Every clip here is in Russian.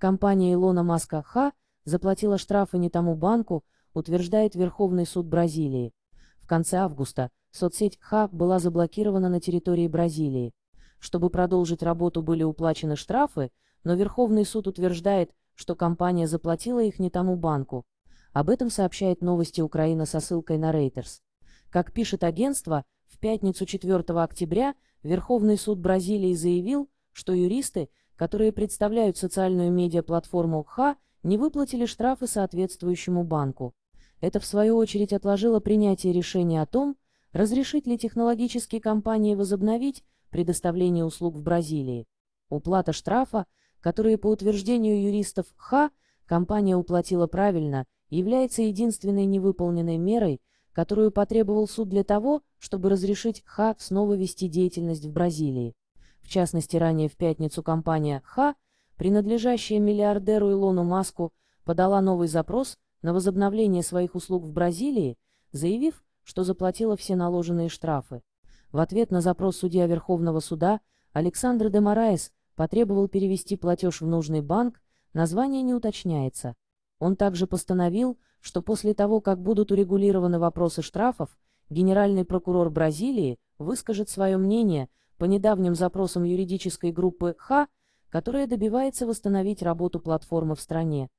Компания Илона Маска Х заплатила штрафы не тому банку, утверждает Верховный суд Бразилии. В конце августа соцсеть Х была заблокирована на территории Бразилии. Чтобы продолжить работу были уплачены штрафы, но Верховный суд утверждает, что компания заплатила их не тому банку. Об этом сообщает новости Украина со ссылкой на Reuters. Как пишет агентство, в пятницу 4 октября Верховный суд Бразилии заявил, что юристы, которые представляют социальную медиаплатформу КХ, не выплатили штрафы соответствующему банку. Это, в свою очередь, отложило принятие решения о том, разрешить ли технологические компании возобновить предоставление услуг в Бразилии. Уплата штрафа, который, по утверждению юристов ХА, компания уплатила правильно, является единственной невыполненной мерой, которую потребовал суд для того, чтобы разрешить ХА снова вести деятельность в Бразилии частности ранее в пятницу компания «Ха», принадлежащая миллиардеру Илону Маску, подала новый запрос на возобновление своих услуг в Бразилии, заявив, что заплатила все наложенные штрафы. В ответ на запрос судья Верховного суда Александр де Мораес потребовал перевести платеж в нужный банк, название не уточняется. Он также постановил, что после того, как будут урегулированы вопросы штрафов, генеральный прокурор Бразилии выскажет свое мнение по недавним запросам юридической группы «Х», которая добивается восстановить работу платформы в стране.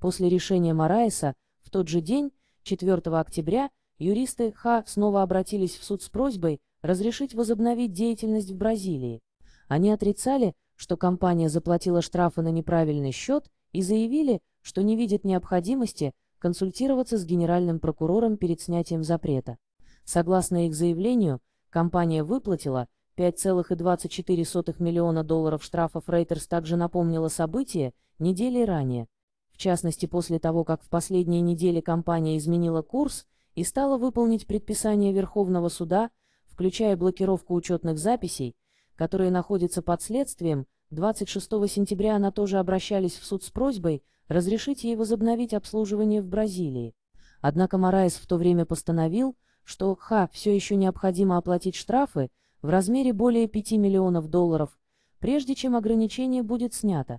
После решения Марайса в тот же день, 4 октября, юристы «Х» снова обратились в суд с просьбой разрешить возобновить деятельность в Бразилии. Они отрицали, что компания заплатила штрафы на неправильный счет и заявили, что не видят необходимости консультироваться с генеральным прокурором перед снятием запрета. Согласно их заявлению, компания выплатила – 5,24 миллиона долларов штрафов Рейтерс также напомнила события недели ранее. В частности, после того, как в последние недели компания изменила курс и стала выполнить предписание Верховного суда, включая блокировку учетных записей, которые находятся под следствием, 26 сентября она тоже обращались в суд с просьбой разрешить ей возобновить обслуживание в Бразилии. Однако Мораес в то время постановил, что ХА все еще необходимо оплатить штрафы, в размере более 5 миллионов долларов, прежде чем ограничение будет снято,